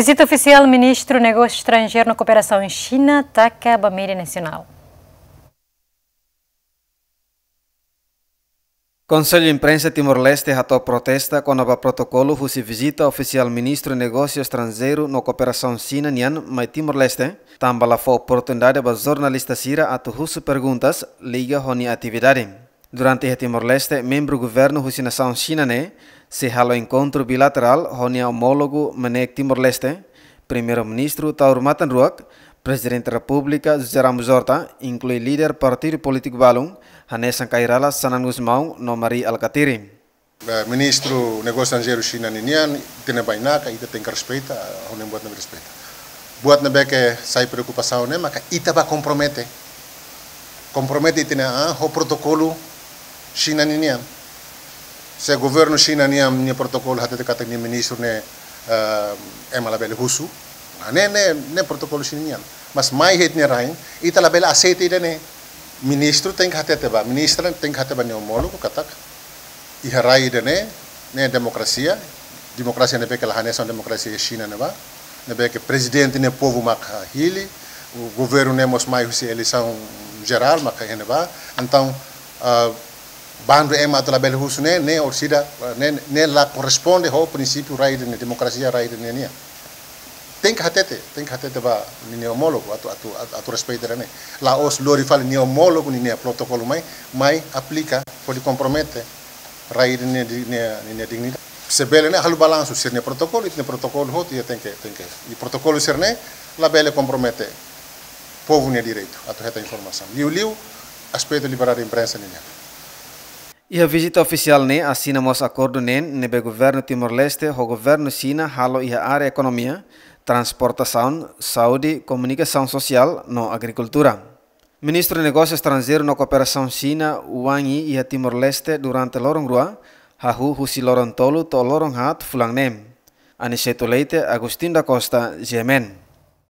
Visita oficial ministro Negócio Estrangeiro na Cooperação em China, Takaba Bamiri Nacional. Conselho Imprensa Timor-Leste ratou protesta quando o protocolo que visita oficial ministro negócio estrangeiro na cooperação China Nian, mas Timor-Leste. Também foi oportunidade para jornalista Sira a russo perguntas liga honi atividade. Durante a Timor-Leste, membro governo nação China, nian Se há o encontro bilateral, honeomólogo Menek Timor-Leste, primeiro-ministro Taur Matan Ruak, presidente da República Jaram Zorta, inclui líder partido político Balung, Hanesan Kairala Sanan Guzmão, Nomari Alcatiri. Ministro Negócio Estrangeiro China Ninian, tem bainaka, ita tem que respeita, hone buat na respeita. Buat na beke sai preocupação ne, maka ita ba compromete. Compromete ita ah, na ho protocolo China Ninian. Se governo China nia nia protocolo hatete kata nia ministro ne emala bele husu. Ne ne ne protocolo China Mas mais het ne rain itala bele aceite ile ne ministro tem que ter ba ministra tem que hatete ba ne homologo katak. Iha rai ile ne ne demokrasia demokrasia ne beke lahanesan demokrasia China ne ba. é beke presidente ne povo mak o governo não mos mai husi eleição geral ba. Então bandu ema to label husune ne orsida ne ne lá corresponde ao princípio raide ne democracia raide ne nia tem que hatete tem que hatete ba ni homólogo atu atu atu respeito ne lá os lori fal ni homólogo ni protocolo mai mai aplica pode compromete raide ne ne ne dignidade se bele ne halu balanço ser ne protocolo ne protocolo hot tu tem que tem que e protocolo ser ne lá bele compromete povo ne direito atu heta informação e liu aspecto liberar imprensa ne a visita oficial ne né, a acordo né, nen governo Timor-Leste o governo China, halo a área economia, transportação, saúde, comunicação social no agricultura. Ministro de Negócios Estrangeiros na Cooperação china Wang Yi ia Timor-Leste durante lorong rua, hahu husi lorong tolu to lorong hat fulang nem. Aniceto Leite, Agustin da Costa, Gemen.